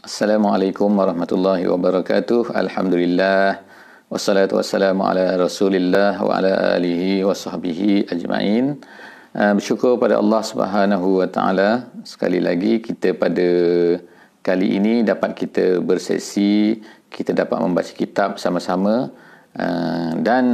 Assalamualaikum warahmatullahi wabarakatuh. Alhamdulillah. Wassalatu wassalamu ala Rasulillah wa ala alihi wa sahbihi ajmain. Ah, bersyukur pada Allah Subhanahu wa taala sekali lagi kita pada kali ini dapat kita bersesi, kita dapat membaca kitab sama-sama. Ah, dan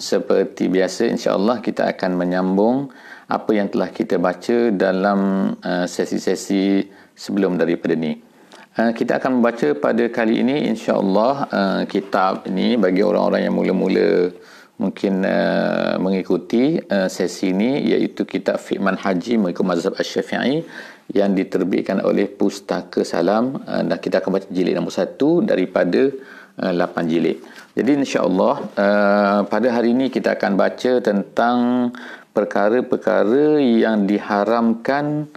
seperti biasa insyaallah kita akan menyambung apa yang telah kita baca dalam ah, sesi-sesi sebelum daripada ini. Ah, kita akan membaca pada kali ini insya-Allah uh, kitab ini bagi orang-orang yang mula-mula mungkin uh, mengikuti uh, sesi ini iaitu kitab Fiqman Haji mengikut mazhab Asy-Syafi'i yang diterbitkan oleh Pustaka Salam uh, dan kita akan baca jilid nombor 1 daripada uh, 8 jilid. Jadi insya-Allah uh, pada hari ini kita akan baca tentang perkara-perkara yang diharamkan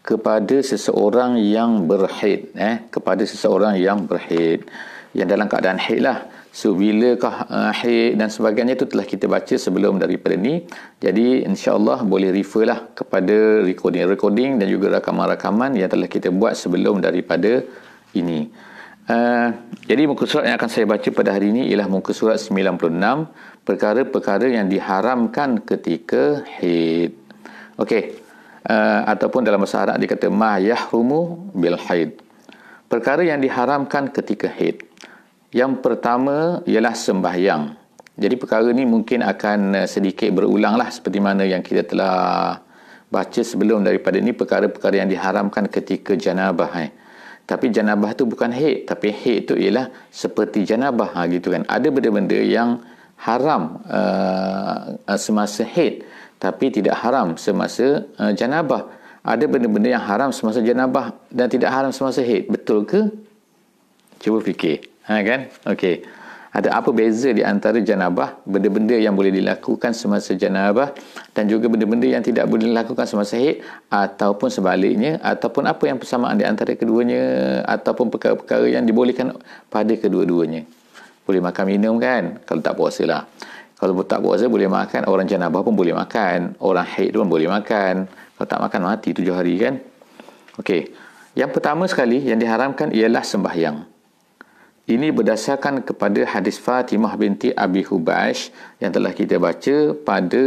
kepada seseorang yang berhid eh kepada seseorang yang berhid yang dalam keadaan haid lah so bila kah uh, eh, haid dan sebagainya itu telah kita baca sebelum daripada ni jadi insyaallah boleh refer lah kepada recording recording dan juga rakaman-rakaman yang telah kita buat sebelum daripada ini uh, jadi muka surat yang akan saya baca pada hari ini ialah muka surat 96 perkara-perkara yang diharamkan ketika haid okey Eh, ataupun dalam bahasa Arab dia kata mahyahrumu bil haid. Perkara yang diharamkan ketika haid. Yang pertama ialah sembahyang. Jadi perkara ni mungkin akan eh, sedikit berulang lah seperti mana yang kita telah baca sebelum daripada ni perkara-perkara yang diharamkan ketika janabah. Eh. Tapi janabah tu bukan haid. Tapi haid tu ialah seperti janabah. Ha, gitu kan. Ada benda-benda yang haram uh, semasa haid tapi tidak haram semasa uh, janabah. Ada benda-benda yang haram semasa janabah dan tidak haram semasa haid. Betul ke? Cuba fikir. Ha kan? Okey. Ada apa beza di antara janabah, benda-benda yang boleh dilakukan semasa janabah dan juga benda-benda yang tidak boleh dilakukan semasa haid ataupun sebaliknya ataupun apa yang persamaan di antara keduanya ataupun perkara-perkara yang dibolehkan pada kedua-duanya. Boleh makan minum kan? Kalau tak puasa lah. Kalau buat puasa boleh makan, orang janabah pun boleh makan, orang haid pun boleh makan. Kalau tak makan mati tujuh hari kan. Okey. Yang pertama sekali yang diharamkan ialah sembahyang. Ini berdasarkan kepada hadis Fatimah binti Abi Hubaish yang telah kita baca pada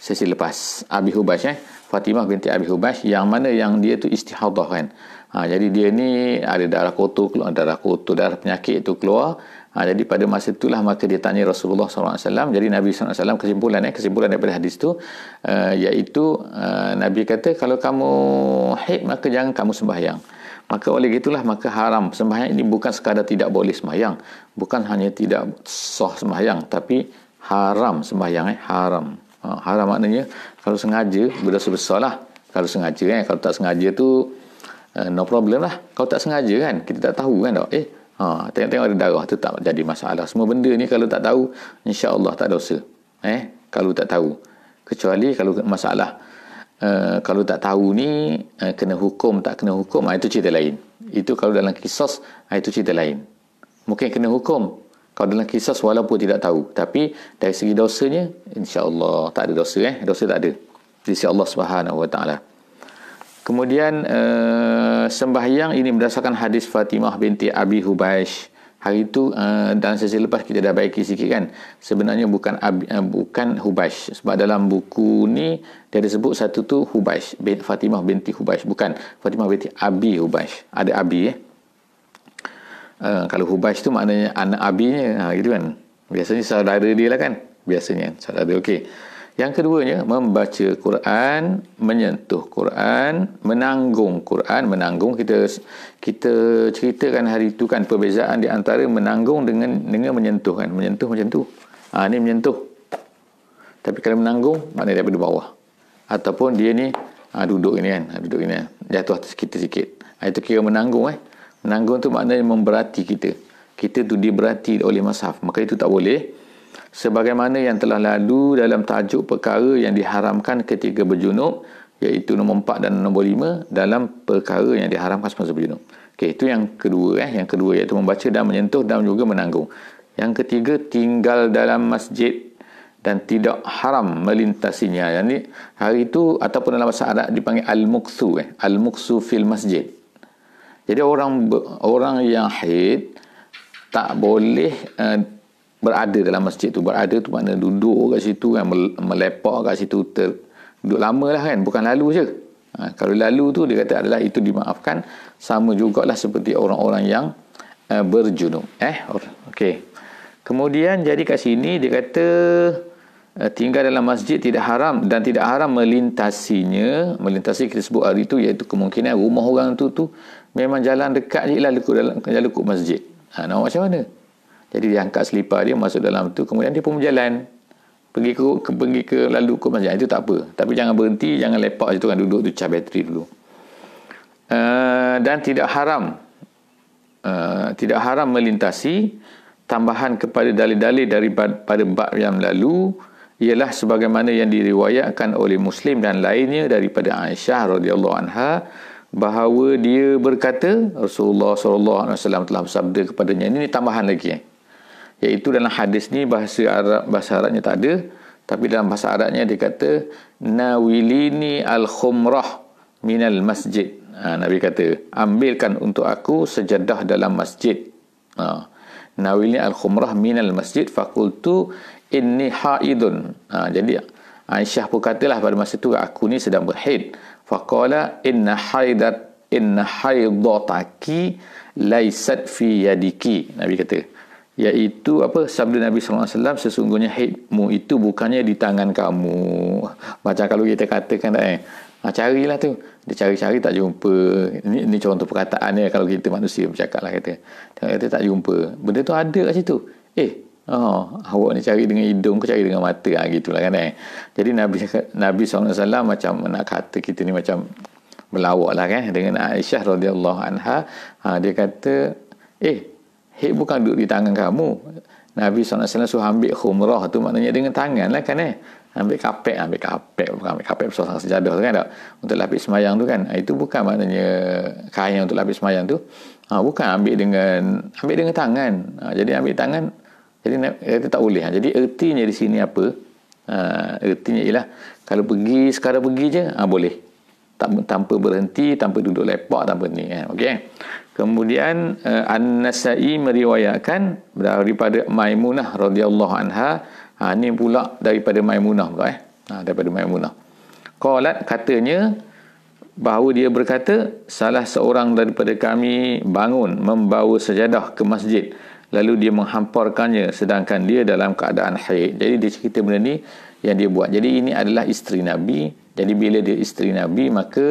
sesi lepas. Abi Hubaish eh. Fatimah binti Abi Hubaish yang mana yang dia tu istihadah kan. Ha, jadi dia ni ada darah kotor, keluar, darah kotor, darah penyakit itu keluar. Ha, jadi pada masa itulah maka dia tanya Rasulullah SAW. Jadi Nabi SAW kesimpulan eh, kesimpulan daripada hadis itu uh, eh, iaitu uh, Nabi kata kalau kamu haid maka jangan kamu sembahyang. Maka oleh itulah maka haram sembahyang ini bukan sekadar tidak boleh sembahyang. Bukan hanya tidak soh sembahyang tapi haram sembahyang eh, haram. Ha, haram maknanya kalau sengaja berdosa besar lah. Kalau sengaja eh, kalau tak sengaja tu uh, no problem lah. Kalau tak sengaja kan kita tak tahu kan tak? Eh, Ha, tengok-tengok ada darah tu tak jadi masalah. Semua benda ni kalau tak tahu, insya-Allah tak dosa. Eh, kalau tak tahu. Kecuali kalau masalah uh, kalau tak tahu ni uh, kena hukum tak kena hukum, ah, itu cerita lain. Itu kalau dalam kisos, ah, itu cerita lain. Mungkin kena hukum kalau dalam kisos walaupun tidak tahu. Tapi dari segi dosanya, insya-Allah tak ada dosa eh. Dosa tak ada. Di Allah Subhanahu Wa Taala. Kemudian uh, sembahyang ini berdasarkan hadis Fatimah binti Abi Hubaish. Hari itu uh, dan sesi lepas kita dah baiki sikit kan. Sebenarnya bukan Abi, uh, bukan Hubaish. Sebab dalam buku ni dia sebut satu tu Hubaish. Bin, Fatimah binti Hubaish. Bukan Fatimah binti Abi Hubaish. Ada Abi eh. Uh, kalau Hubaish tu maknanya anak Abinya. Ha, gitu kan. Biasanya saudara dia lah kan. Biasanya saudara dia. Okey. Yang keduanya, membaca Quran, menyentuh Quran, menanggung Quran. Menanggung, kita kita ceritakan hari itu kan perbezaan di antara menanggung dengan dengan menyentuh kan. Menyentuh macam tu. Ha, ini menyentuh. Tapi kalau menanggung, maknanya daripada bawah. Ataupun dia ni ha, duduk ini kan. Ha, duduk ini kan. Jatuh atas kita sikit. Ha, itu kira menanggung eh. Menanggung tu maknanya memberati kita. Kita tu diberati oleh masaf. Maka itu tak boleh sebagaimana yang telah lalu dalam tajuk perkara yang diharamkan ketika berjunub iaitu nombor 4 dan nombor 5 dalam perkara yang diharamkan semasa berjunub. Okay, itu yang kedua eh, yang kedua iaitu membaca dan menyentuh dan juga menanggung. Yang ketiga tinggal dalam masjid dan tidak haram melintasinya. Yang ni hari itu ataupun dalam bahasa Arab dipanggil al-muksu eh, al-muksu fil masjid. Jadi orang orang yang haid tak boleh uh, berada dalam masjid tu berada tu makna duduk kat situ kan melepak kat situ ter, duduk lama lah kan bukan lalu je ha, kalau lalu tu dia kata adalah itu dimaafkan sama jugalah seperti orang-orang yang uh, berjunub eh okey kemudian jadi kat sini dia kata eh, tinggal dalam masjid tidak haram dan tidak haram melintasinya melintasi kita sebut hari itu iaitu kemungkinan rumah orang tu tu memang jalan dekat je lah dalam jalan masjid ha, nak macam mana jadi dia angkat selipar dia masuk dalam tu kemudian dia pun berjalan pergi ke, ke pergi ke lalu ke macam itu tak apa. Tapi jangan berhenti, jangan lepak situ kan duduk tu cas bateri dulu. Uh, dan tidak haram uh, tidak haram melintasi tambahan kepada dalil-dalil daripada bab yang lalu ialah sebagaimana yang diriwayatkan oleh Muslim dan lainnya daripada Aisyah radhiyallahu anha bahawa dia berkata Rasulullah sallallahu alaihi wasallam telah bersabda kepadanya ini, ini tambahan lagi eh iaitu dalam hadis ni bahasa Arab bahasa Arabnya tak ada tapi dalam bahasa Arabnya dia kata nawilini al khumrah minal masjid ha, Nabi kata ambilkan untuk aku sejadah dalam masjid ha. nawilini al khumrah minal masjid fakultu inni haidun ha, jadi Aisyah pun katalah pada masa tu aku ni sedang berhaid faqala inna haidat inna haidataki laisat fi yadiki Nabi kata iaitu apa sabda Nabi sallallahu alaihi wasallam sesungguhnya hidmu itu bukannya di tangan kamu. Macam kalau kita katakan eh ah, carilah tu. Dia cari-cari tak jumpa. Ini, ini contoh perkataan dia kalau kita manusia bercakap lah kata. Dia kata tak jumpa. Benda tu ada kat situ. Eh, oh, awak ni cari dengan hidung ke cari dengan mata? Ha, gitulah kan eh. Jadi Nabi Nabi SAW macam nak kata kita ni macam melawak lah kan. Dengan Aisyah radhiyallahu anha. Ha, dia kata, eh Hei bukan duduk di tangan kamu. Nabi SAW suruh ambil khumrah tu maknanya dengan tangan lah kan eh. Ambil kapek, ambil kapek. Bukan ambil kapek besar sangat sejadah kan tak? Untuk lapis semayang tu kan. Ah, itu bukan maknanya kain untuk lapis semayang tu. Ha, bukan ambil dengan ambil dengan tangan. Ha, jadi ambil tangan, jadi itu tak boleh. Ha. Jadi ertinya di sini apa? Ha, ertinya ialah kalau pergi sekarang pergi je, ha, boleh. Tanpa berhenti, tanpa duduk lepak, tanpa ni. Eh. Okay. Okey. Eh? Kemudian uh, An-Nasai meriwayatkan daripada Maimunah radhiyallahu anha. Ha, ini pula daripada Maimunah pula eh. Ha, daripada Maimunah. Qalat katanya bahawa dia berkata salah seorang daripada kami bangun membawa sajadah ke masjid lalu dia menghamparkannya sedangkan dia dalam keadaan haid. Jadi dia cerita benda ni yang dia buat. Jadi ini adalah isteri Nabi. Jadi bila dia isteri Nabi maka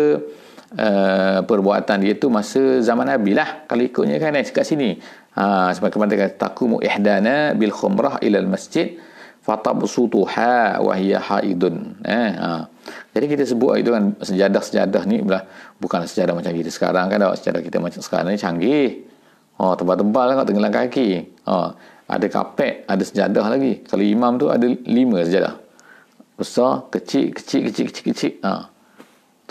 Eh, perbuatan dia tu masa zaman Nabi lah kalau ikutnya kan eh, kat sini ha, sebab kemana kata takumu ihdana bil khumrah ilal masjid fatabsutuha wa hiya haidun eh, ha. jadi kita sebut itu kan sejadah-sejadah ni bukanlah bukan sejadah macam kita sekarang kan tak? sejadah kita macam sekarang ni canggih oh, tebal-tebal kan tenggelam kaki oh, ada kapek ada sejadah lagi kalau imam tu ada lima sejadah besar kecil kecil kecil kecil kecil, kecil. ha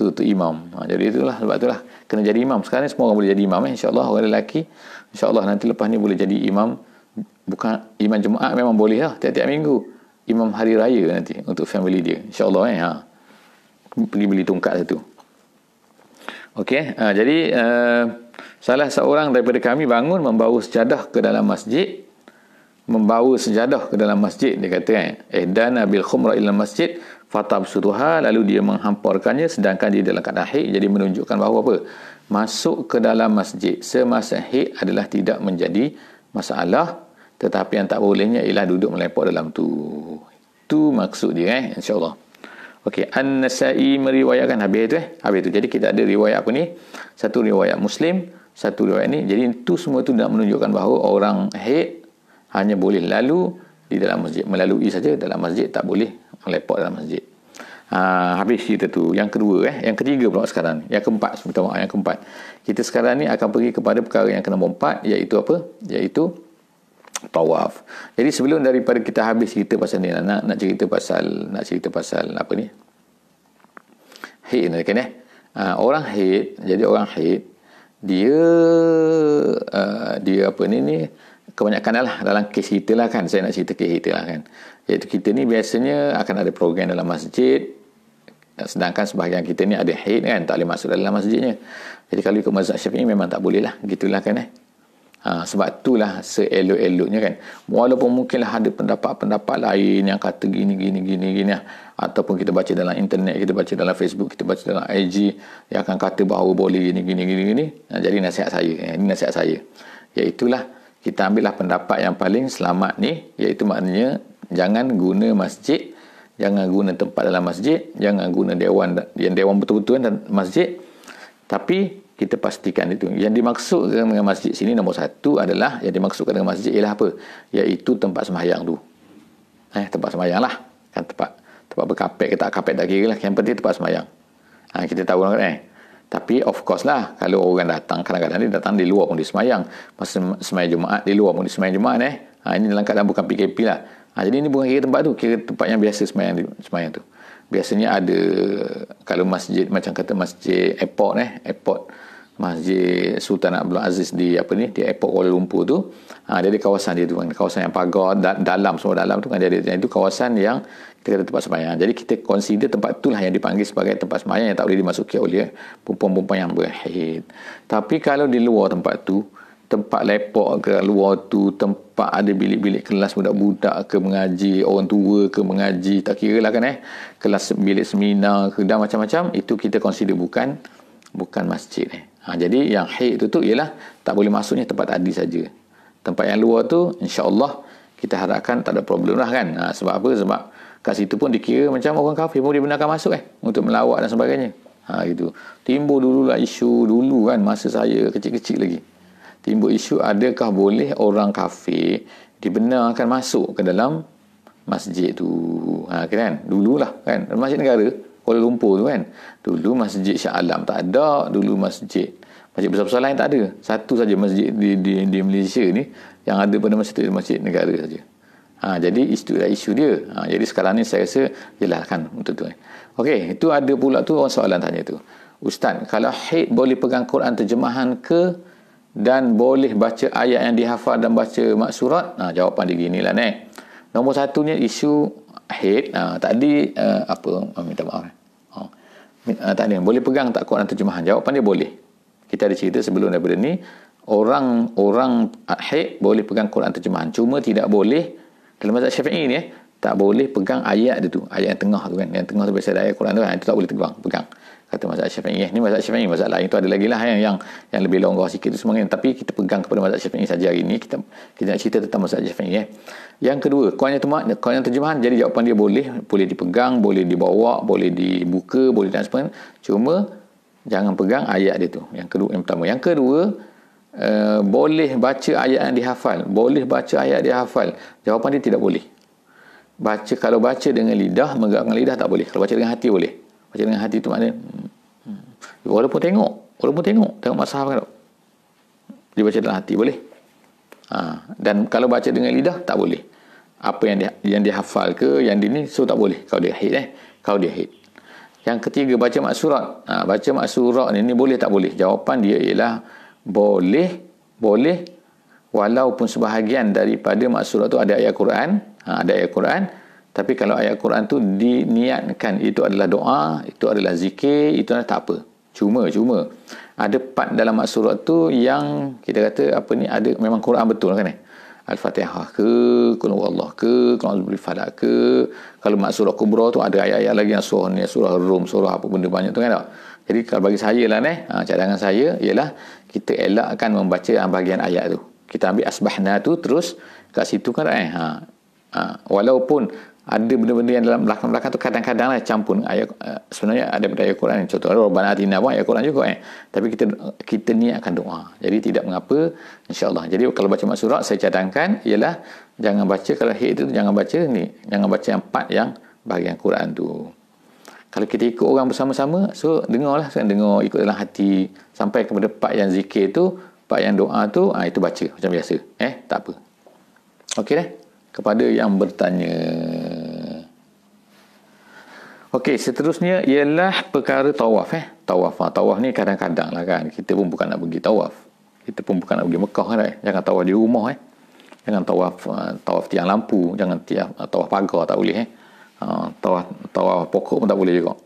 itu tu imam ha, jadi itulah sebab itulah kena jadi imam sekarang ni semua orang boleh jadi imam eh? insyaAllah orang lelaki Allah nanti lepas ni boleh jadi imam bukan imam jumaat memang boleh lah tiap-tiap minggu imam hari raya nanti untuk family dia insyaAllah eh? ha. pergi beli tungkat satu ok ha, jadi uh, salah seorang daripada kami bangun membawa sejadah ke dalam masjid membawa sejadah ke dalam masjid dia kata kan eh, eh dan bil khumra ila masjid fatab suruha lalu dia menghamparkannya sedangkan dia dalam keadaan haid jadi menunjukkan bahawa apa masuk ke dalam masjid semasa haid adalah tidak menjadi masalah tetapi yang tak bolehnya ialah duduk melepak dalam tu itu maksud dia eh insyaallah okey an-nasai meriwayatkan habis tu eh habis tu jadi kita ada riwayat apa ni satu riwayat muslim satu riwayat ni jadi itu semua tu nak menunjukkan bahawa orang haid hanya boleh lalu di dalam masjid melalui saja dalam masjid tak boleh melepak dalam masjid ha, habis cerita tu yang kedua eh yang ketiga pula sekarang yang keempat sebutan maaf yang keempat kita sekarang ni akan pergi kepada perkara yang kenombor empat iaitu apa iaitu tawaf jadi sebelum daripada kita habis cerita pasal ni nak, nak cerita pasal nak cerita pasal apa ni hate ni kan eh ha, orang hate jadi orang hate dia uh, dia apa ni ni hmm kebanyakan lah dalam kes kita lah kan saya nak cerita kes kita lah kan iaitu kita ni biasanya akan ada program dalam masjid sedangkan sebahagian kita ni ada haid kan tak boleh masuk dalam masjidnya jadi kalau ikut mazhab syafi'i memang tak boleh lah gitulah kan eh ha, sebab itulah seelok-eloknya kan walaupun mungkinlah ada pendapat-pendapat lain yang kata gini gini gini gini lah. ataupun kita baca dalam internet kita baca dalam Facebook kita baca dalam IG yang akan kata bahawa boleh gini gini gini gini ha, jadi nasihat saya eh, ini nasihat saya iaitu lah kita ambillah pendapat yang paling selamat ni iaitu maknanya jangan guna masjid jangan guna tempat dalam masjid jangan guna dewan yang dewan betul-betul dan masjid tapi kita pastikan itu yang dimaksudkan dengan masjid sini nombor satu adalah yang dimaksudkan dengan masjid ialah apa iaitu tempat sembahyang tu eh tempat sembahyang lah kan tempat tempat berkapek kita tak kapek tak kira lah yang penting tempat sembahyang ha, kita tahu orang lah eh tapi of course lah kalau orang datang kadang-kadang dia datang di luar pun di semayang, Masa semayang Jumaat di luar pun di disemayang Jumaat eh. Ha, ini dalam keadaan bukan PKP lah. Ha, jadi ini bukan kira tempat tu, kira tempat yang biasa semayang, semayang tu. Biasanya ada kalau masjid macam kata masjid airport eh, airport Masjid Sultan Abdul Aziz di apa ni di airport Kuala Lumpur tu Ha, dia ada kawasan dia tu kan. kawasan yang pagar da- dalam semua dalam tu kan jadi itu kawasan yang kita kata tempat sembahyang. Jadi kita consider tempat itulah yang dipanggil sebagai tempat sembahyang yang tak boleh dimasuki oleh perempuan-perempuan yang berhid. Tapi kalau di luar tempat tu, tempat lepak ke luar tu, tempat ada bilik-bilik kelas budak-budak ke mengaji, orang tua ke mengaji, tak kira lah kan eh. Kelas bilik seminar ke dan macam-macam, itu kita consider bukan bukan masjid eh. Ha, jadi yang haid tu tu ialah tak boleh masuknya tempat tadi saja tempat yang luar tu insyaallah kita harapkan tak ada problem lah kan ha, sebab apa sebab kat situ pun dikira macam orang kafir pun dibenarkan masuk eh untuk melawak dan sebagainya ha, gitu timbul dululah isu dulu kan masa saya kecil-kecil lagi timbul isu adakah boleh orang kafir dibenarkan masuk ke dalam masjid tu ha, kan dululah kan masjid negara Kuala Lumpur tu kan dulu masjid Shah Alam tak ada dulu masjid Masjid besar-besar lain tak ada. Satu saja masjid di, di, di Malaysia ni yang ada pada masjid masjid negara saja. Ha, jadi isu adalah isu dia. Ha, jadi sekarang ni saya rasa jelaskan untuk tu. Eh. Okey, itu ada pula tu orang soalan tanya tu. Ustaz, kalau haid boleh pegang Quran terjemahan ke dan boleh baca ayat yang dihafal dan baca maksurat? Ha, jawapan dia gini lah ni. Nombor satunya isu haid. Ha, tadi uh, apa? Ha, minta maaf. Eh. Ha, ha tak ada. Boleh pegang tak Quran terjemahan? Jawapan dia boleh kita ada cerita sebelum daripada ni orang-orang haid boleh pegang Quran terjemahan cuma tidak boleh dalam mazhab Syafi'i ni eh, tak boleh pegang ayat dia tu ayat yang tengah tu kan yang tengah tu biasa ayat Quran tu kan itu tak boleh tegang pegang kata mazhab Syafi'i eh, ni mazhab Syafi'i mazhab lain tu ada lagi lah yang eh, yang yang lebih longgar sikit tu semuanya tapi kita pegang kepada mazhab Syafi'i saja hari ni kita kita nak cerita tentang mazhab Syafi'i eh. yang kedua Quran yang terjemahan Quran yang terjemahan jadi jawapan dia boleh boleh dipegang boleh dibawa boleh dibuka boleh dan sebagainya cuma jangan pegang ayat dia tu yang kedua yang pertama yang kedua uh, boleh baca ayat yang dihafal boleh baca ayat dihafal jawapan dia tidak boleh baca kalau baca dengan lidah menggerakkan lidah tak boleh kalau baca dengan hati boleh baca dengan hati tu maknanya hmm, hmm. walaupun tengok walaupun tengok tengok masalah kan dia baca dengan hati boleh ha, dan kalau baca dengan lidah tak boleh apa yang dia, yang dihafal ke yang dia ni so tak boleh Kau dia hit eh Kau dia hit yang ketiga baca mak surat. Ha, baca mak surat ni, ni boleh tak boleh? Jawapan dia ialah boleh, boleh walaupun sebahagian daripada mak surat tu ada ayat Quran, ha, ada ayat Quran. Tapi kalau ayat Quran tu diniatkan itu adalah doa, itu adalah zikir, itu adalah tak apa. Cuma, cuma ada part dalam mak surat tu yang kita kata apa ni ada memang Quran betul kan? Eh? Al-Fatihah ke, Kuno Allah ke, Kuno Azbul Falak ke. Kalau mak surah kubra tu ada ayat-ayat lagi yang surah ni, surah Rum, surah apa benda banyak tu kan tak? Jadi kalau bagi saya lah ni, ha, cadangan saya ialah kita elakkan membaca yang bahagian ayat tu. Kita ambil asbahna tu terus kat situ kan eh. Ha, ha. walaupun ada benda-benda yang dalam belakang-belakang tu kadang-kadang lah campur ayat, eh, sebenarnya ada benda ayat Quran contohnya Rabbana Atina pun ayat Quran juga eh. tapi kita kita ni akan doa jadi tidak mengapa insyaAllah jadi kalau baca surat saya cadangkan ialah jangan baca kalau hit itu jangan baca ni jangan baca yang part yang bahagian Quran tu kalau kita ikut orang bersama-sama so dengar lah, kan dengar ikut dalam hati sampai kepada part yang zikir tu part yang doa tu ha, itu baca macam biasa eh tak apa Okey dah. Eh? kepada yang bertanya Okey, seterusnya ialah perkara tawaf eh. Tawaf, ha. tawaf ni kadang-kadang lah kan. Kita pun bukan nak pergi tawaf. Kita pun bukan nak pergi Mekah kan. Eh. Jangan tawaf di rumah eh. Jangan tawaf uh, tawaf tiang lampu, jangan tiap uh, ah, tawaf pagar tak boleh eh. Uh, tawaf tawaf pokok pun tak boleh juga.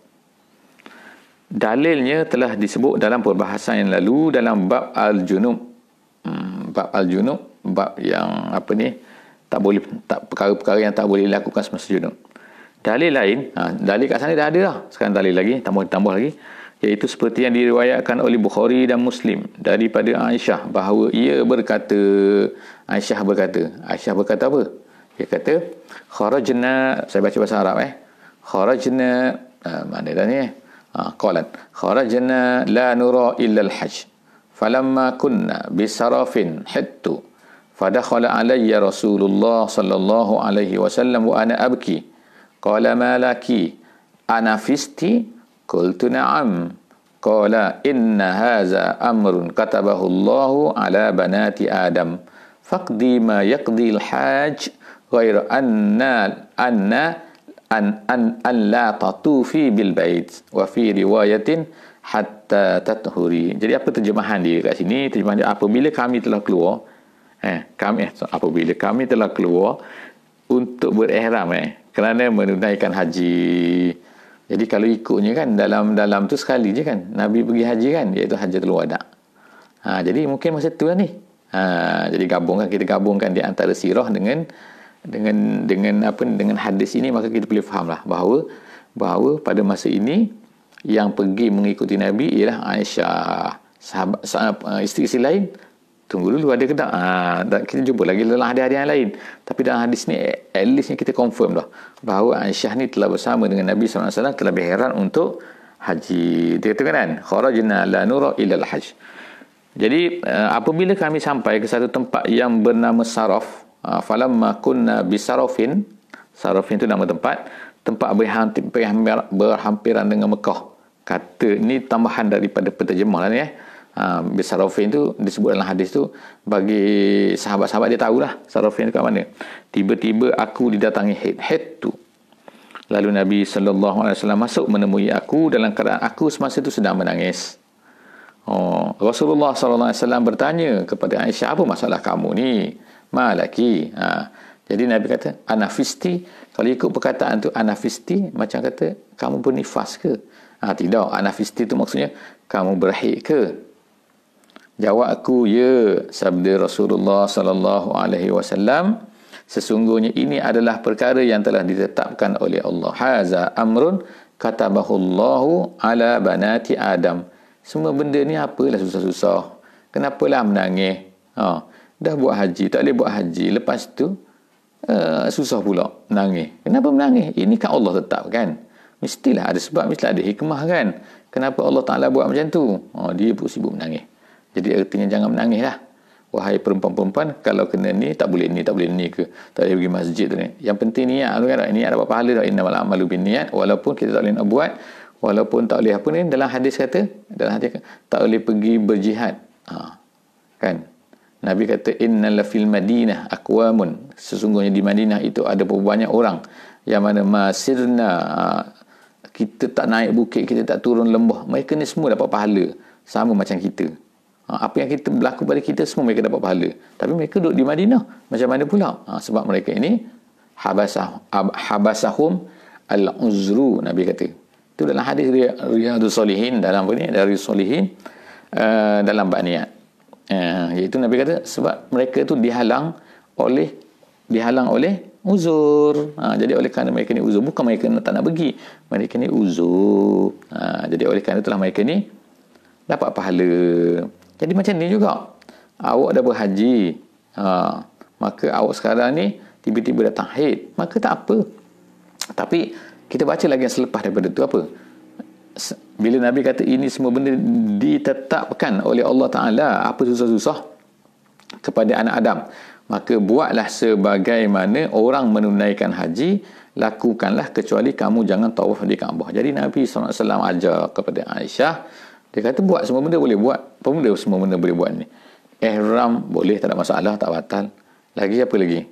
Dalilnya telah disebut dalam perbahasan yang lalu dalam bab al-junub. Hmm, bab al-junub, bab yang apa ni? tak boleh tak perkara-perkara yang tak boleh dilakukan semasa junub. Dalil lain, ha, dalil kat sana dah ada lah. Sekarang dalil lagi, tambah-tambah lagi. Iaitu seperti yang diriwayatkan oleh Bukhari dan Muslim daripada Aisyah bahawa ia berkata, Aisyah berkata, Aisyah berkata apa? Dia kata, kharajna, saya baca bahasa Arab eh. Kharajna, uh, mana dah ni Ah, Ha, Qalan, kharajna la nura illa al-hajj. Falamma kunna bi sarafin hittu فدخل علي رسول الله صلى الله عليه وسلم وأنا أبكي قال ما لك أنا فستي قلت نعم قال إن هذا أمر كتبه الله على بنات آدم فاقضي ما يقضي الحاج غير أن أن أن أن, أن لا تطوفي بالبيت وفي رواية حتى تطهري Jadi apa terjemahan dia kat sini? Terjemahan dia apabila kami telah keluar, eh kami eh, apabila kami telah keluar untuk berihram eh kerana menunaikan haji jadi kalau ikutnya kan dalam dalam tu sekali je kan nabi pergi haji kan iaitu haji wada ha jadi mungkin masa tu lah ni ha jadi gabungkan kita gabungkan di antara sirah dengan dengan dengan apa dengan hadis ini maka kita boleh fahamlah bahawa bahawa pada masa ini yang pergi mengikuti nabi ialah Aisyah sahabat, sahabat eh, isteri-isteri lain tunggu dulu ada ke tak ha, dan kita jumpa lagi dalam hadis-hadis yang lain tapi dalam hadis ni at least ni kita confirm dah bahawa Aisyah ni telah bersama dengan Nabi SAW telah berheran untuk haji dia kata kan kharajna la nura ila al-hajj jadi eh, apabila kami sampai ke satu tempat yang bernama Saraf eh, falamma kunna bi Sarafin Sarafin tu nama tempat tempat berhampiran, dengan Mekah kata ni tambahan daripada penterjemah lah ni eh ya Ah, bis sarofin itu disebut dalam hadis itu bagi sahabat-sahabat dia tahulah sarofin itu kat mana. Tiba-tiba aku didatangi head head tu. Lalu Nabi sallallahu alaihi wasallam masuk menemui aku dalam keadaan aku semasa itu sedang menangis. Oh, Rasulullah sallallahu alaihi wasallam bertanya kepada Aisyah, "Apa masalah kamu ni?" Malaki. Ha. Jadi Nabi kata, "Anafisti." Kalau ikut perkataan tu anafisti, macam kata kamu bernifas ke? Ha, tidak, anafisti tu maksudnya kamu berhik ke? Jawab aku ya sabda Rasulullah sallallahu alaihi wasallam sesungguhnya ini adalah perkara yang telah ditetapkan oleh Allah. Haza amrun katabahullahu ala banati Adam. Semua benda ni apalah susah-susah. Kenapa Kenapalah menangis? Ha, dah buat haji, tak boleh buat haji. Lepas tu uh, susah pula menangis. Kenapa menangis? Ini kan Allah tetap kan? Mestilah ada sebab, mestilah ada hikmah kan? Kenapa Allah Ta'ala buat macam tu? Ha, dia pun sibuk menangis. Jadi artinya jangan menangis lah. Wahai perempuan-perempuan, kalau kena ni, tak boleh ni, tak boleh ni ke. Tak boleh pergi masjid tu ni. Yang penting ni, tu kan. Niat apa pahala tu. Inna malam malu bin niat. Walaupun kita tak boleh nak buat. Walaupun tak boleh apa ni. Dalam hadis kata, dalam hadis kata, tak boleh pergi berjihad. Ha. Kan? Nabi kata, Inna la fil madinah akwamun. Sesungguhnya di Madinah itu ada banyak orang. Yang mana masirna. Ha. kita tak naik bukit, kita tak turun lembah. Mereka ni semua dapat pahala. Sama macam kita. Ha, apa yang kita berlaku pada kita semua mereka dapat pahala tapi mereka duduk di Madinah macam mana pula ha, sebab mereka ini habasah habasahum al-uzru nabi kata itu dalam hadis dia riyadus solihin dalam apa ni dari solihin uh, eh, dalam bab niat uh, iaitu nabi kata sebab mereka itu dihalang oleh dihalang oleh uzur ha, jadi oleh kerana mereka ni uzur bukan mereka tak nak pergi mereka ni uzur ha, jadi oleh kerana itulah mereka ni dapat pahala jadi macam ni juga. Awak dah berhaji. Ha, maka awak sekarang ni tiba-tiba datang haid. Maka tak apa. Tapi kita baca lagi yang selepas daripada itu apa? Bila Nabi kata ini semua benda ditetapkan oleh Allah Ta'ala. Apa susah-susah kepada anak Adam. Maka buatlah sebagaimana orang menunaikan haji. Lakukanlah kecuali kamu jangan tawaf di Kaabah. Jadi Nabi SAW ajar kepada Aisyah. Dia kata buat semua benda boleh buat. Apa benda semua benda boleh buat ni? Ihram boleh tak ada masalah, tak batal. Lagi apa lagi?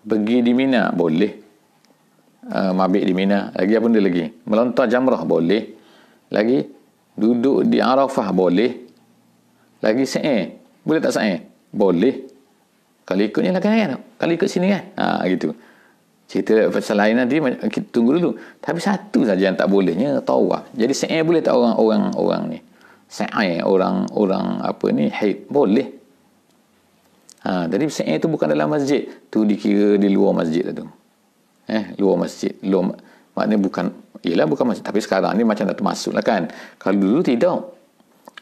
Pergi di Mina boleh. Uh, ah, mabik di Mina. Lagi apa benda lagi? Melontar jamrah boleh. Lagi duduk di Arafah boleh. Lagi sa'i. Boleh tak sa'i? Boleh. Kalau ni lah kan, kan? Kalau ikut sini kan? Ha, gitu. Cerita pasal lain nanti kita tunggu dulu. Tapi satu saja yang tak bolehnya tawaf. Jadi sa'i boleh tak orang-orang ni? Sa'i orang-orang apa ni haid boleh. Ha, jadi sa'i itu bukan dalam masjid. Tu dikira di luar masjid lah tu. Eh, luar masjid. Luar, maknanya bukan ialah bukan masjid. Tapi sekarang ni macam dah termasuklah kan. Kalau dulu tidak.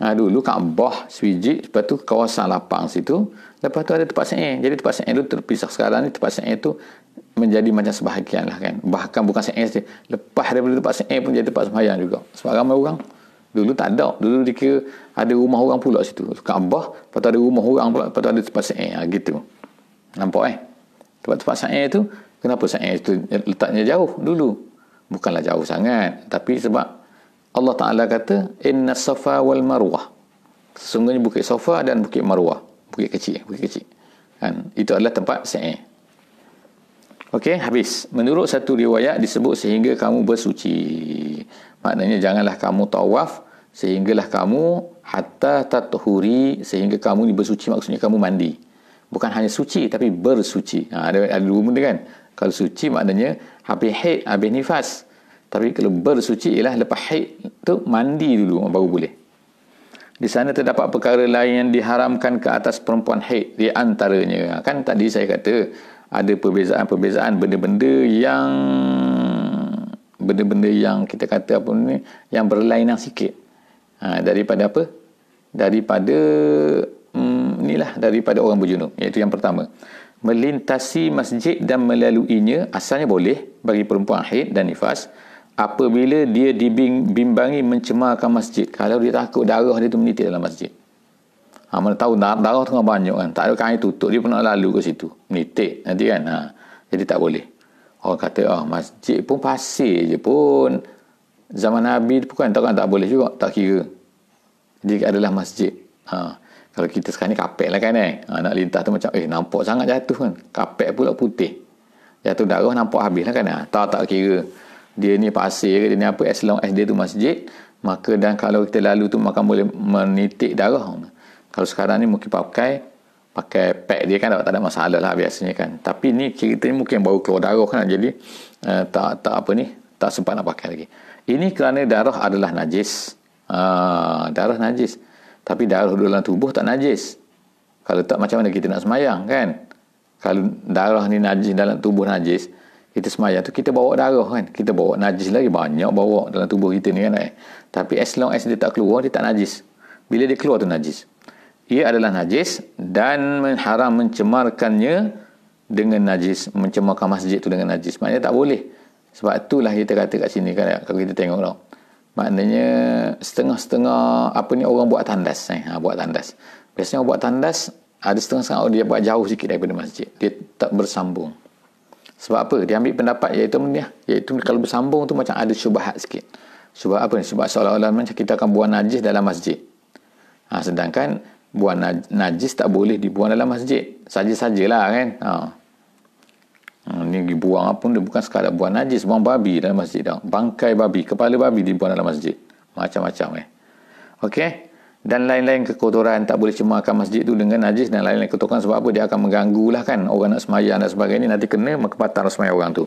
Ha, dulu Kaabah sewiji, lepas tu kawasan lapang situ, lepas tu ada tempat sa'i. Jadi tempat sa'i itu terpisah sekarang ni tempat sa'i itu menjadi macam sebahagian lah kan. Bahkan bukan sengeng saja. Lepas daripada tempat sengeng pun jadi tempat sembahyang juga. Sebab ramai orang dulu tak ada. Dulu dikira ada rumah orang pula situ. Kaabah, lepas tu ada rumah orang pula, lepas tu ada tempat sengeng. Ha, gitu. Nampak eh? Tempat-tempat sengeng tu, kenapa se sengeng tu letaknya jauh dulu? Bukanlah jauh sangat. Tapi sebab Allah Ta'ala kata, Inna safa wal marwah. Sesungguhnya bukit safa dan bukit marwah. Bukit kecil. Bukit kecil. Kan? Itu adalah tempat se sengeng. Okey, habis. Menurut satu riwayat disebut sehingga kamu bersuci. Maknanya janganlah kamu tawaf sehinggalah kamu hatta tatuhuri sehingga kamu ni bersuci maksudnya kamu mandi. Bukan hanya suci tapi bersuci. Ha, ada, ada dua benda kan. Kalau suci maknanya habis haid, habis nifas. Tapi kalau bersuci ialah lepas haid tu mandi dulu baru boleh. Di sana terdapat perkara lain yang diharamkan ke atas perempuan haid di antaranya. Kan tadi saya kata ada perbezaan-perbezaan benda-benda yang benda-benda yang kita kata apa ni yang berlainan sikit ha, daripada apa daripada hmm, inilah daripada orang berjunub iaitu yang pertama melintasi masjid dan melaluinya asalnya boleh bagi perempuan haid dan nifas apabila dia dibimbangi mencemarkan masjid kalau dia takut darah dia tu menitik dalam masjid Ha, mana tahu darah, darah tengah banyak kan. Tak ada kain tutup dia pun nak lalu ke situ. Menitik nanti kan. Ha. Jadi tak boleh. Orang kata oh, masjid pun pasir je pun. Zaman Nabi pun kan tak, tak boleh juga. Tak kira. Jadi adalah masjid. Ha. Kalau kita sekarang ni kapek lah kan eh. Ha, nak lintas tu macam eh nampak sangat jatuh kan. Kapek pula putih. Jatuh darah nampak habis lah kan. Ha. Tak tak kira. Dia ni pasir ke dia ni apa. As long as dia tu masjid. Maka dan kalau kita lalu tu maka boleh menitik darah. Ha kalau sekarang ni mungkin pakai pakai pack dia kan tak ada masalah lah biasanya kan tapi ni kereta ni mungkin baru keluar darah kan jadi uh, tak tak apa ni tak sempat nak pakai lagi ini kerana darah adalah najis uh, darah najis tapi darah dalam tubuh tak najis kalau tak macam mana kita nak semayang kan kalau darah ni najis dalam tubuh najis kita semayang tu kita bawa darah kan kita bawa najis lagi banyak bawa dalam tubuh kita ni kan eh? tapi as long as dia tak keluar dia tak najis bila dia keluar tu najis ia adalah najis dan haram mencemarkannya dengan najis mencemarkan masjid tu dengan najis maknanya tak boleh sebab itulah kita kata kat sini kan kalau kita tengok tau maknanya setengah-setengah apa ni orang buat tandas eh? ha, buat tandas biasanya orang buat tandas ada setengah-setengah orang dia buat jauh sikit daripada masjid dia tak bersambung sebab apa? Dia ambil pendapat iaitu ni Iaitu kalau bersambung tu macam ada syubahat sikit. Sebab apa ni? Sebab seolah-olah macam kita akan buang najis dalam masjid. Ha, sedangkan buang najis tak boleh dibuang dalam masjid. Saja-sajalah kan. Ha. Ini ha, dibuang apa pun dia bukan sekadar buang najis. Buang babi dalam masjid dah. Bangkai babi, kepala babi dibuang dalam masjid. Macam-macam eh. Okey. Dan lain-lain kekotoran tak boleh cemarkan masjid tu dengan najis dan lain-lain kekotoran sebab apa dia akan mengganggu lah kan orang nak semayang dan sebagainya nanti kena mengkepatan semayang orang tu.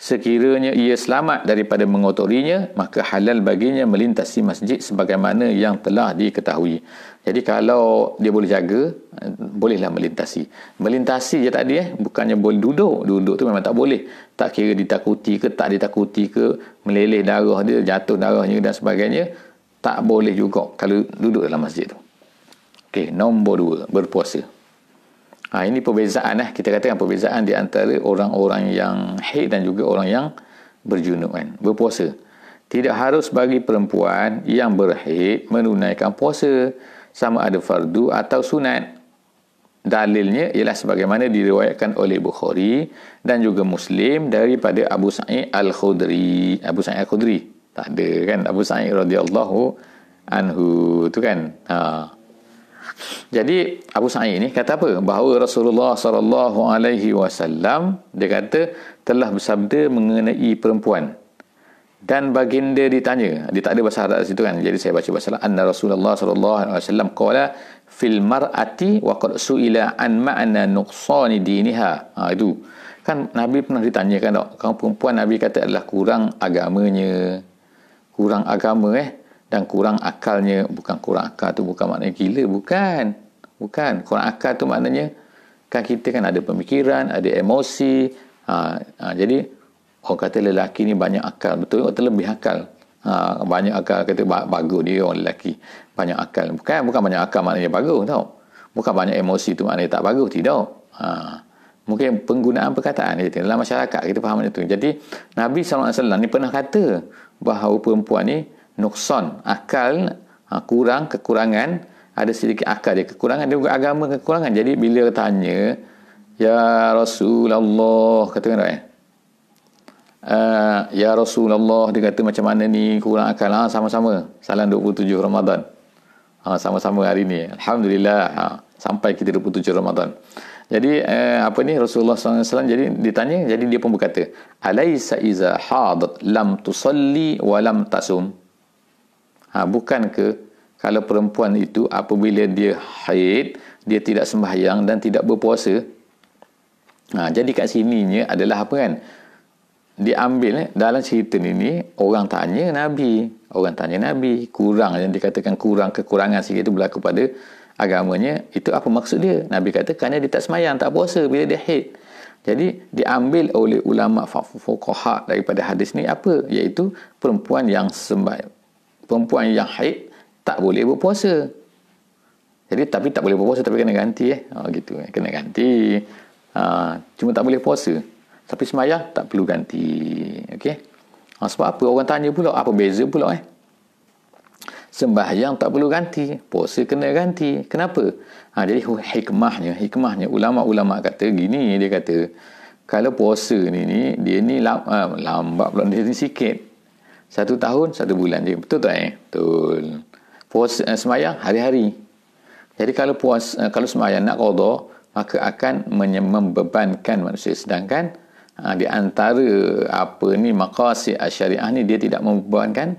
Sekiranya ia selamat daripada mengotorinya maka halal baginya melintasi masjid sebagaimana yang telah diketahui. Jadi kalau dia boleh jaga, bolehlah melintasi. Melintasi je tadi eh, bukannya boleh duduk. Duduk tu memang tak boleh. Tak kira ditakuti ke, tak ditakuti ke, meleleh darah dia, jatuh darahnya dan sebagainya. Tak boleh juga kalau duduk dalam masjid tu. Okey, nombor dua, berpuasa. Ha, ini perbezaan eh. Kita katakan perbezaan di antara orang-orang yang haid dan juga orang yang berjunub kan. Berpuasa. Tidak harus bagi perempuan yang berhaid menunaikan puasa sama ada fardu atau sunat. Dalilnya ialah sebagaimana diriwayatkan oleh Bukhari dan juga Muslim daripada Abu Sa'id Al-Khudri. Abu Sa'id Al-Khudri. Tak ada kan Abu Sa'id radhiyallahu anhu tu kan. Ha. Jadi Abu Sa'id ni kata apa? Bahawa Rasulullah sallallahu alaihi wasallam dia kata telah bersabda mengenai perempuan dan baginda ditanya dia tak ada bahasa Arab situ kan jadi saya baca bahasa Arab anna Rasulullah sallallahu alaihi wasallam qala fil mar'ati wa qad su'ila an ma'na nuqsani diniha ha itu kan nabi pernah ditanya kan tak kaum perempuan nabi kata adalah kurang agamanya kurang agama eh dan kurang akalnya bukan kurang akal tu bukan maknanya gila bukan bukan kurang akal tu maknanya kan kita kan ada pemikiran ada emosi ha, ha jadi orang kata lelaki ni banyak akal betul kata lebih akal ha, banyak akal kata bagus dia orang lelaki banyak akal bukan bukan banyak akal maknanya bagus tau bukan banyak emosi tu maknanya tak bagus tidak ha, mungkin penggunaan perkataan itu dalam masyarakat kita faham macam tu jadi Nabi SAW ni pernah kata bahawa perempuan ni nukson akal ha, kurang kekurangan ada sedikit akal dia kekurangan dia juga agama kekurangan jadi bila tanya ya Rasulullah kata kan eh? uh, ya Rasulullah dia kata macam mana ni kurang akal ah sama-sama salam 27 Ramadan. Ha, sama-sama hari ni alhamdulillah ha, sampai kita 27 Ramadan. Jadi uh, apa ni Rasulullah SAW jadi ditanya jadi dia pun berkata alaisa iza hadat lam tusalli Walam tasum. Ha, bukan ke kalau perempuan itu apabila dia haid dia tidak sembahyang dan tidak berpuasa. Ha, jadi kat sininya adalah apa kan? diambil eh, dalam cerita ini orang tanya Nabi orang tanya Nabi kurang yang dikatakan kurang kekurangan sikit itu berlaku pada agamanya itu apa maksud dia Nabi kata kerana dia tak semayang tak puasa bila dia haid jadi diambil oleh ulama fuqaha daripada hadis ni apa iaitu perempuan yang sembah perempuan yang haid tak boleh berpuasa jadi tapi tak boleh berpuasa tapi kena ganti eh oh, gitu eh. kena ganti ha, cuma tak boleh puasa tapi semayang tak perlu ganti. Okey. Ha, sebab apa? Orang tanya pula. Apa beza pula eh? Sembahyang tak perlu ganti. Puasa kena ganti. Kenapa? Ha, jadi hikmahnya. Hikmahnya. Ulama-ulama kata gini. Dia kata. Kalau puasa ni, ni dia ni lam, ha, lambat pula dia ni sikit. Satu tahun, satu bulan je. Betul tak eh? Betul. Puasa, eh, semayang hari-hari. Jadi kalau puas, eh, kalau semayang nak kodoh, maka akan membebankan manusia. Sedangkan ha, di antara apa ni maqasid asyariah ni dia tidak membebankan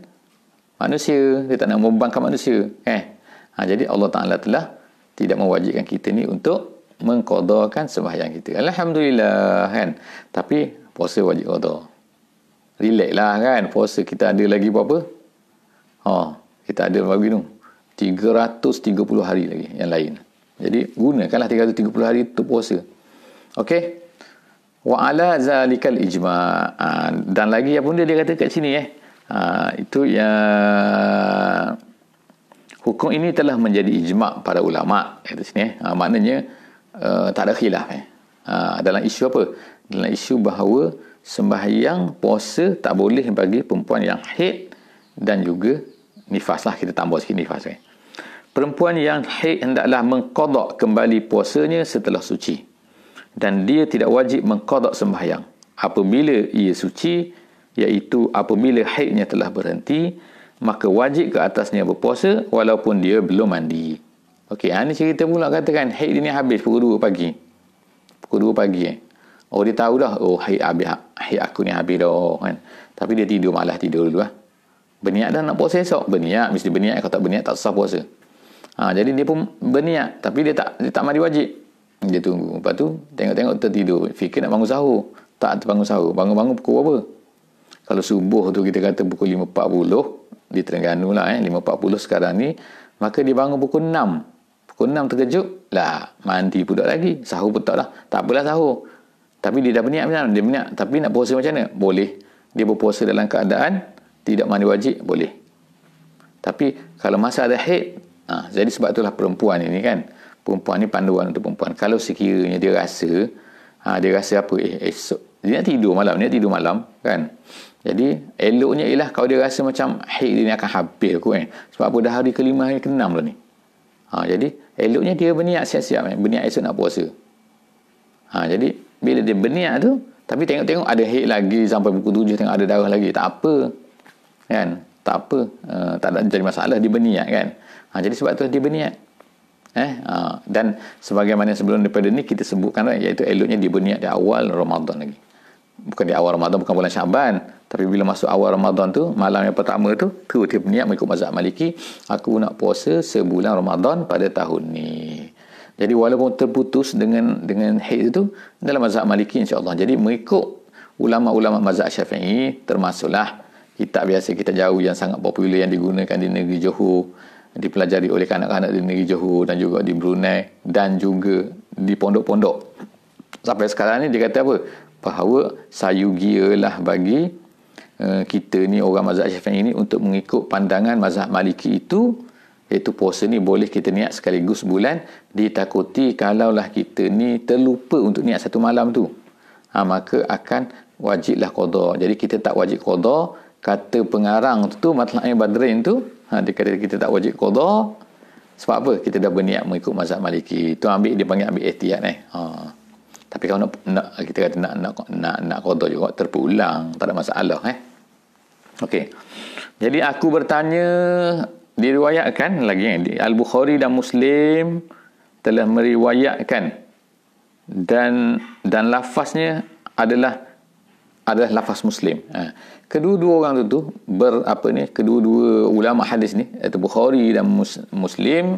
manusia dia tak nak membebankan manusia eh ha, jadi Allah Taala telah tidak mewajibkan kita ni untuk mengkodokan sembahyang kita alhamdulillah kan tapi puasa wajib qada relax lah kan puasa kita ada lagi berapa ha kita ada bagi tu 330 hari lagi yang lain jadi gunakanlah 330 hari untuk puasa Okey wa ala zalikal ijma ha, dan lagi apa benda dia kata kat sini eh ha, itu ya hukum ini telah menjadi ijma para ulama kat sini eh ha, maknanya uh, tak ada khilaf eh ha, dalam isu apa dalam isu bahawa sembahyang puasa tak boleh bagi perempuan yang haid dan juga nifas lah kita tambah sikit nifas eh. perempuan yang haid hendaklah mengkodok kembali puasanya setelah suci dan dia tidak wajib mengkodok sembahyang apabila ia suci iaitu apabila haidnya telah berhenti maka wajib ke atasnya berpuasa walaupun dia belum mandi ok, ini ha, cerita pula katakan haid ini habis pukul 2 pagi pukul 2 pagi eh. oh dia tahu dah, oh haid habis haid aku ni habis dah kan tapi dia tidur malah tidur dulu lah berniat dah nak puasa esok, berniat mesti berniat, kalau tak berniat tak susah puasa ha, jadi dia pun berniat tapi dia tak dia tak mandi wajib dia tunggu. Lepas tu, tengok-tengok tertidur. Fikir nak bangun sahur. Tak terbangun sahur. Bangun-bangun pukul apa? Kalau subuh tu kita kata pukul 5.40. Di Terengganu lah eh. 5.40 sekarang ni. Maka dia bangun pukul 6. Pukul 6 terkejut. Lah, mandi pun tak lagi. Sahur pun tak lah. Tak apalah sahur. Tapi dia dah berniat macam Dia berniat. Tapi nak puasa macam mana? Boleh. Dia berpuasa dalam keadaan tidak mandi wajib. Boleh. Tapi kalau masa ada haid. Ha, jadi sebab itulah perempuan ini Kan perempuan ni panduan untuk perempuan kalau sekiranya dia rasa ha, dia rasa apa eh, esok dia nak tidur malam dia nak tidur malam kan jadi eloknya ialah kalau dia rasa macam haid dia ni akan habis aku eh sebab apa dah hari kelima hari keenam lah ni ha, jadi eloknya dia berniat siap-siap eh. berniat esok nak puasa ha, jadi bila dia berniat tu tapi tengok-tengok ada haid lagi sampai pukul tujuh tengok ada darah lagi tak apa kan tak apa uh, tak ada jadi masalah dia berniat kan ha, jadi sebab tu dia berniat Eh, uh, dan sebagaimana sebelum daripada ini kita sebutkan right, lah, iaitu eloknya diberniat di awal Ramadan lagi. Bukan di awal Ramadan, bukan bulan Syaban. Tapi bila masuk awal Ramadan tu, malam yang pertama tu, tu dia berniat mengikut mazhab maliki, aku nak puasa sebulan Ramadan pada tahun ni. Jadi walaupun terputus dengan dengan haid itu dalam mazhab Maliki insya-Allah. Jadi mengikut ulama-ulama mazhab Syafi'i termasuklah kitab biasa kita jauh yang sangat popular yang digunakan di negeri Johor dipelajari oleh kanak-kanak di negeri Johor dan juga di Brunei dan juga di pondok-pondok. Sampai sekarang ni dia kata apa? Bahawa sayu gialah bagi uh, kita ni orang mazhab Syafi'i ini untuk mengikut pandangan mazhab Maliki itu iaitu puasa ni boleh kita niat sekaligus bulan ditakuti kalaulah kita ni terlupa untuk niat satu malam tu. Ha, maka akan wajiblah qada. Jadi kita tak wajib qada kata pengarang tu tu matlamnya badrin tu ha, dia kata kita tak wajib qadha sebab apa kita dah berniat mengikut mazhab maliki tu ambil dia panggil ambil ihtiyat eh ha. tapi kalau nak, nak kita kata nak nak nak, nak qadha juga terpulang tak ada masalah eh okey jadi aku bertanya diriwayatkan lagi eh, al-bukhari dan muslim telah meriwayatkan dan dan lafaznya adalah adalah lafaz muslim ha. kedua-dua orang tu tu ber apa ni kedua-dua ulama hadis ni iaitu Bukhari dan Muslim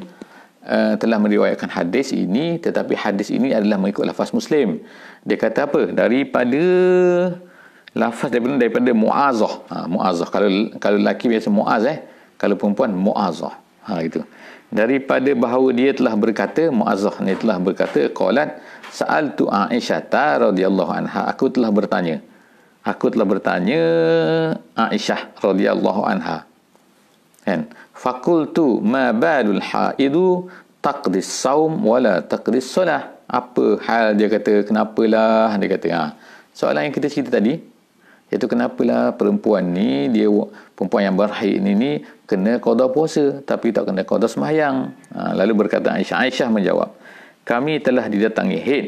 uh, telah meriwayatkan hadis ini tetapi hadis ini adalah mengikut lafaz muslim dia kata apa daripada lafaz daripada, daripada muazah ha, muazah kalau kalau lelaki biasa muaz eh kalau perempuan muazah ha gitu daripada bahawa dia telah berkata muazah ni telah berkata qalat sa'altu aisyah radhiyallahu anha aku telah bertanya aku telah bertanya Aisyah radhiyallahu anha. Kan? Fakultu ma balul haidu taqdis saum wala taqdis solah. Apa hal dia kata kenapa lah dia kata. Ha. Soalan yang kita cerita tadi iaitu lah perempuan ni dia perempuan yang berhaid ni ni kena qada puasa tapi tak kena qada sembahyang. Ha, lalu berkata Aisyah Aisyah menjawab, kami telah didatangi haid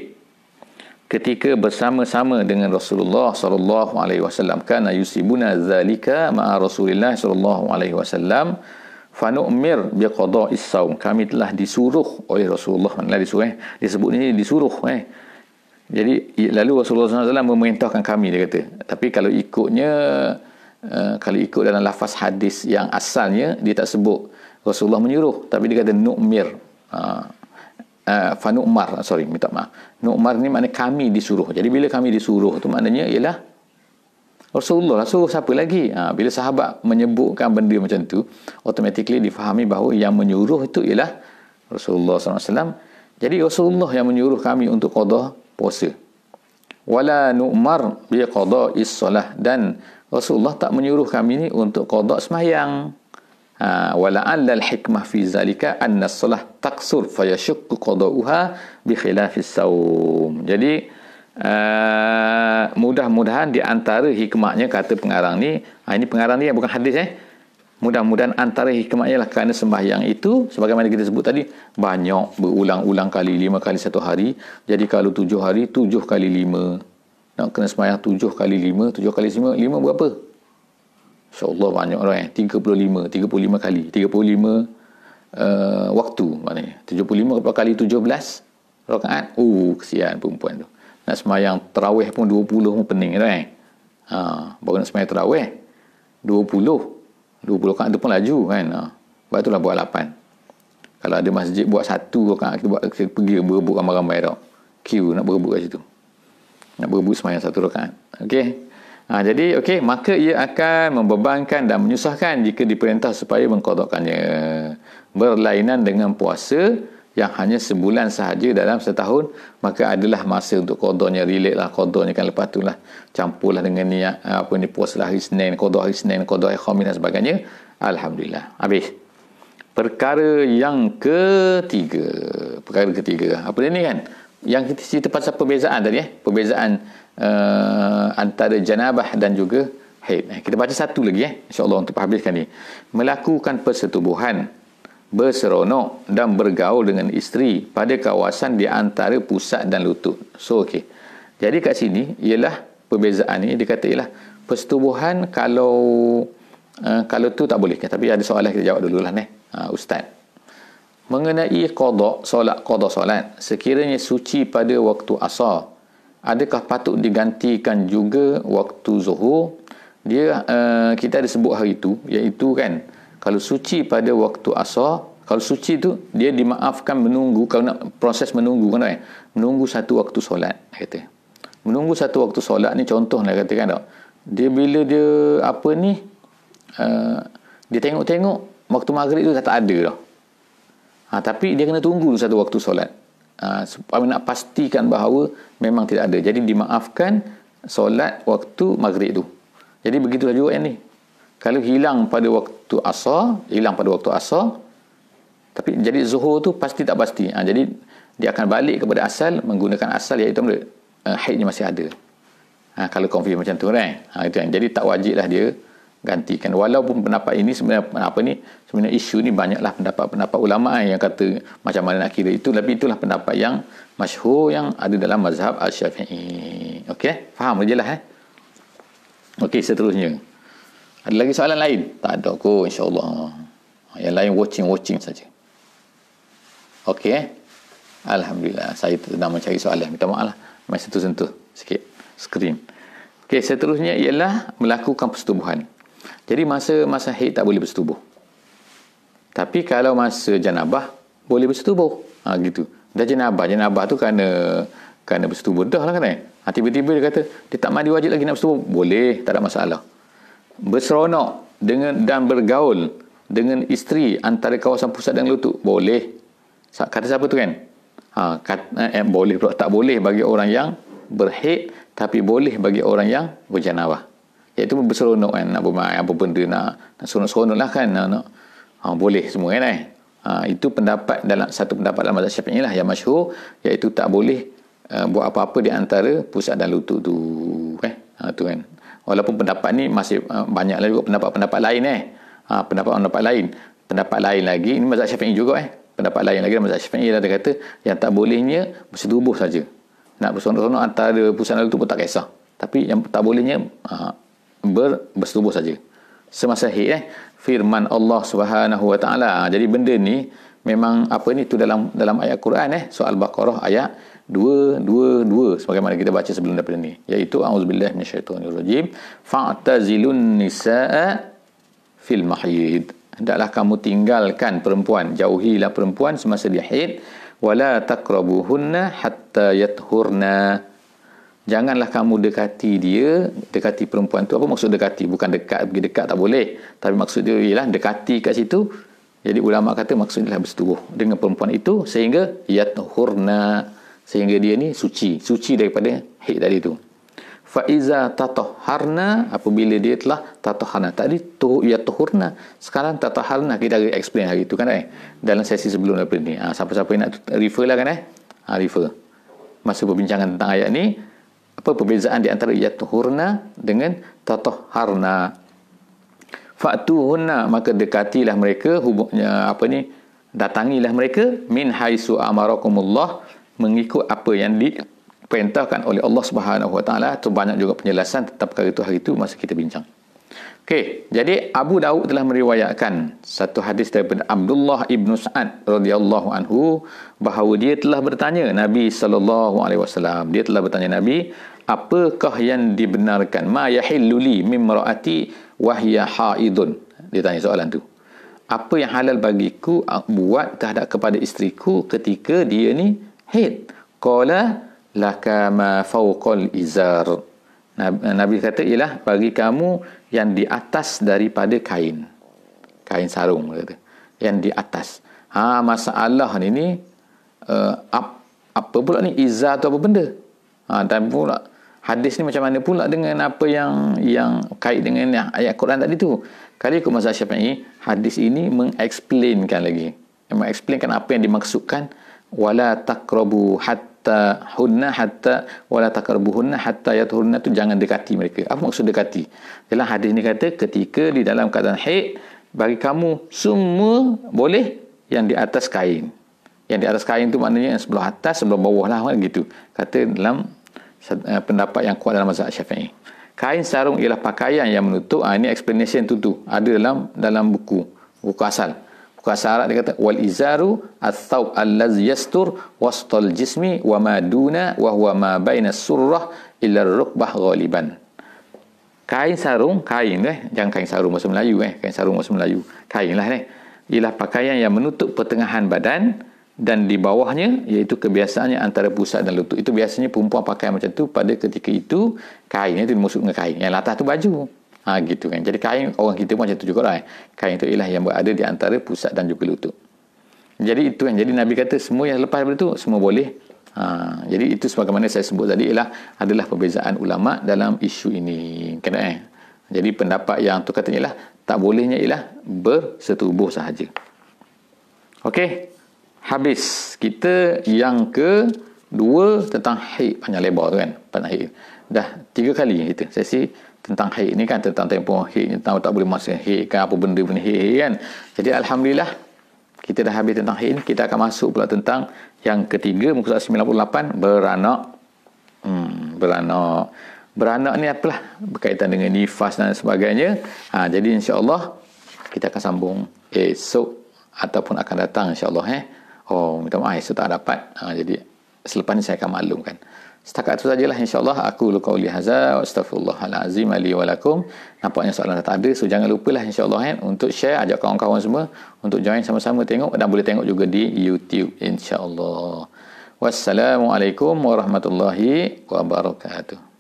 ketika bersama-sama dengan Rasulullah sallallahu alaihi wasallam kana yusibuna zalika ma Rasulillah sallallahu alaihi wasallam fa nu'mir bi qada'is saum kami telah disuruh oleh Rasulullah telah disuruh eh? disebut ini disuruh eh jadi lalu Rasulullah sallallahu memerintahkan kami dia kata tapi kalau ikutnya eh, kalau ikut dalam lafaz hadis yang asalnya dia tak sebut Rasulullah menyuruh tapi dia kata nu'mir uh, uh, fa nu'mar sorry minta maaf nu'mar ni maknanya kami disuruh jadi bila kami disuruh tu maknanya ialah Rasulullah lah suruh siapa lagi ha, bila sahabat menyebutkan benda macam tu automatically difahami bahawa yang menyuruh itu ialah Rasulullah SAW jadi Rasulullah yang menyuruh kami untuk qadha puasa wala nu'mar bi qadha is dan Rasulullah tak menyuruh kami ni untuk qadha semayang ولعل الحكمة في ذلك أن الصلاة تقصر فيشق قضاؤها بخلاف الصوم jadi Uh, mudah-mudahan di antara hikmahnya kata pengarang ni ha, ini pengarang ni bukan hadis eh mudah-mudahan antara hikmahnya lah kerana sembahyang itu sebagaimana kita sebut tadi banyak berulang-ulang kali lima kali satu hari jadi kalau tujuh hari tujuh kali lima nak kena sembahyang tujuh kali lima tujuh kali lima lima berapa InsyaAllah banyak orang eh. 35, 35 kali. 35 uh, waktu maknanya. 75 berapa kali 17 rakaat. Oh, uh, kesian perempuan tu. Nak semayang terawih pun 20 pun pening tu eh. Ha, baru nak semayang terawih. 20. 20 rakaat tu pun laju kan. Ha. Sebab lah buat 8. Kalau ada masjid buat satu rakaat, kita, buat, kita pergi berebut ramai-ramai tau. Queue nak berebut kat situ. Nak berebut semayang satu rakaat. Okay. Ha, jadi okey maka ia akan membebankan dan menyusahkan jika diperintah supaya mengkodokkannya berlainan dengan puasa yang hanya sebulan sahaja dalam setahun maka adalah masa untuk kodoknya relate lah kodoknya kan lepas tu lah campurlah dengan niat ha, apa ni puasa lah hari Senin kodok hari kodok hari dan sebagainya Alhamdulillah habis perkara yang ketiga perkara ketiga apa dia ni kan yang kita cerita pasal perbezaan tadi eh perbezaan uh, antara janabah dan juga haid eh, kita baca satu lagi eh insyaallah untuk habiskan ni melakukan persetubuhan berseronok dan bergaul dengan isteri pada kawasan di antara pusat dan lutut so okey jadi kat sini ialah perbezaan ni dia ialah persetubuhan kalau uh, kalau tu tak boleh tapi ada soalan kita jawab dululah ni uh, eh, ah, ustaz mengenai kodok solat kodok solat sekiranya suci pada waktu asar adakah patut digantikan juga waktu zuhur dia uh, kita ada sebut hari itu iaitu kan kalau suci pada waktu asar kalau suci tu dia dimaafkan menunggu kalau nak proses menunggu kan eh? menunggu satu waktu solat kata menunggu satu waktu solat ni contoh. kata katakan, tak dia bila dia apa ni uh, dia tengok-tengok waktu maghrib tu dah tak ada dah Ha, tapi dia kena tunggu satu waktu solat. Ha, supaya nak pastikan bahawa memang tidak ada. Jadi dimaafkan solat waktu maghrib tu. Jadi begitulah juga yang ni. Kalau hilang pada waktu asar, hilang pada waktu asar, tapi jadi zuhur tu pasti tak pasti. Ha, jadi dia akan balik kepada asal menggunakan asal iaitu uh, eh, haidnya masih ada. Ha, kalau confirm macam tu kan. Ha, itu yang. Jadi tak wajiblah dia gantikan. Walaupun pendapat ini sebenarnya apa ni sebenarnya isu ni banyaklah pendapat-pendapat ulama yang kata macam mana nak kira itu tapi itulah pendapat yang masyhur yang ada dalam mazhab Asy-Syafi'i. Okey, faham je lah eh. Okey, seterusnya. Ada lagi soalan lain? Tak ada kok, insya-Allah. Yang lain watching-watching saja. Okey. Eh? Alhamdulillah, saya sedang mencari soalan. Minta maaf lah. Mari sentuh-sentuh sikit screen. Okey, seterusnya ialah melakukan persetubuhan. Jadi masa masa haid tak boleh bersetubuh. Tapi kalau masa janabah boleh bersetubuh. Ha gitu. Dah janabah, janabah tu kerana kerana bersetubuh dah lah kan. Eh? Ha, tiba-tiba dia kata dia tak mandi wajib lagi nak bersetubuh. Boleh, tak ada masalah. Berseronok dengan dan bergaul dengan isteri antara kawasan pusat dan lutut boleh. Kata siapa tu kan? Ha, kata, eh, eh, boleh pula. Tak boleh bagi orang yang berhaid, tapi boleh bagi orang yang berjanabah. Iaitu berseronok kan, nak bermain apa benda, nak, nak seronok-seronok lah kan. Nak, nak, ha, boleh semua kan eh? ha, itu pendapat dalam satu pendapat dalam mazhab syafi'i lah yang masyhur iaitu tak boleh uh, buat apa-apa di antara pusat dan lutut tu eh ha, tu kan walaupun pendapat ni masih uh, banyak lagi pendapat-pendapat lain eh ha, pendapat-pendapat lain pendapat lain lagi ini mazhab syafi'i juga eh pendapat lain lagi mazhab syafi'i dia kata yang tak bolehnya bersetubuh saja nak bersonok-sonok antara pusat dan lutut pun tak kisah tapi yang tak bolehnya ha, ber, bersetubuh saja semasa hid eh firman Allah Subhanahu Wa Taala. Ha, jadi benda ni memang apa ni tu dalam dalam ayat Quran eh surah Al-Baqarah ayat 222 sebagaimana kita baca sebelum daripada ni iaitu auzubillah minasyaitonirrajim fa'tazilun nisaa fil mahyid hendaklah kamu tinggalkan perempuan jauhilah perempuan semasa di haid wala taqrabuhunna hatta yathurna janganlah kamu dekati dia dekati perempuan tu apa maksud dekati bukan dekat pergi dekat tak boleh tapi maksud dia ialah dekati kat situ jadi ulama kata maksudnya ialah bersetubuh dengan perempuan itu sehingga yatuhurna sehingga dia ni suci suci daripada hid tadi tu fa iza tatahharna apabila dia telah tatahharna tadi tu yatuhurna sekarang tatahharna kita explain hari itu kan eh dalam sesi sebelum daripada ni ha, siapa-siapa nak refer lah kan eh ha, refer masa perbincangan tentang ayat ni apa perbezaan di antara yatuhurna dengan tatahharna fatuhunna maka dekatilah mereka hubungnya apa ni datangilah mereka min haisu amarakumullah mengikut apa yang di perintahkan oleh Allah Subhanahu wa taala tu banyak juga penjelasan tentang perkara itu hari itu masa kita bincang Okey, jadi Abu Daud telah meriwayatkan satu hadis daripada Abdullah ibn Sa'ad radhiyallahu anhu bahawa dia telah bertanya Nabi sallallahu alaihi wasallam. Dia telah bertanya Nabi, apakah yang dibenarkan? Ma yahillu li mimraati wa hiya haidun. Dia tanya soalan tu. Apa yang halal bagiku ah, buat terhadap kepada isteriku ketika dia ni haid? Qala lakama ma fawqal izar. Nabi kata ialah bagi kamu yang di atas daripada kain. Kain sarung kata. Yang di atas. Ha masalah ni ni uh, ap, apa pula ni izah atau apa benda? Ha dan pula hadis ni macam mana pula dengan apa yang yang kait dengan yang ayat Quran tadi tu? Kali aku masa siapa Syafi'i, hadis ini mengexplainkan lagi. Mengexplainkan apa yang dimaksudkan wala taqrabu hatta hatta hunna hatta wala taqrabuhunna hatta yatuhunna tu jangan dekati mereka. Apa maksud dekati? Dalam hadis ni kata ketika di dalam keadaan haid bagi kamu semua boleh yang di atas kain. Yang di atas kain tu maknanya yang sebelah atas, sebelah bawah lah kan gitu. Kata dalam eh, pendapat yang kuat dalam mazhab Syafi'i. Kain sarung ialah pakaian yang menutup. Ha, ini explanation tu tu. Ada dalam dalam buku. Buku asal. Bukan syarat dia kata wal izaru at-thawb allazi yastur wastal jismi wa ma duna wa huwa ma baina surrah ila rukbah ghaliban. Kain sarung, kain eh, jangan kain sarung bahasa Melayu eh, kain sarung bahasa Melayu. Kainlah eh. Ialah pakaian yang menutup pertengahan badan dan di bawahnya iaitu kebiasaannya antara pusat dan lutut. Itu biasanya perempuan pakai macam tu pada ketika itu kain itu dimaksud dengan kain. Yang latah tu baju. Ha, gitu kan. Jadi kain orang kita macam tu juga lah. Eh. Kain itu ialah yang berada di antara pusat dan juga lutut. Jadi itu kan. Jadi Nabi kata semua yang lepas daripada itu semua boleh. Ha, jadi itu sebagaimana saya sebut tadi ialah adalah perbezaan ulama dalam isu ini. Kena eh. Jadi pendapat yang tu katanya ialah tak bolehnya ialah bersetubuh sahaja. Okey. Habis. Kita yang ke dua tentang haid panjang lebar tu kan. Panjang haid. Dah tiga kali kita. Sesi tentang hei ni kan tentang tempoh hei tahu tak boleh masuk hei kan apa benda pun hei kan jadi alhamdulillah kita dah habis tentang hei ni kita akan masuk pula tentang yang ketiga muka surat 98 beranak hmm, beranak beranak ni apalah berkaitan dengan nifas dan sebagainya ha, jadi insyaAllah kita akan sambung esok ataupun akan datang insyaAllah eh Oh, minta maaf, esok tak dapat. Ha, jadi, selepas ni saya akan maklumkan. Setakat itu sajalah insyaAllah. Aku lukau lihaza wa astagfirullahalazim alihi walakum. Nampaknya soalan tak ada. So jangan lupalah insyaAllah kan, untuk share. Ajak kawan-kawan semua untuk join sama-sama tengok. Dan boleh tengok juga di YouTube insyaAllah. Wassalamualaikum warahmatullahi wabarakatuh.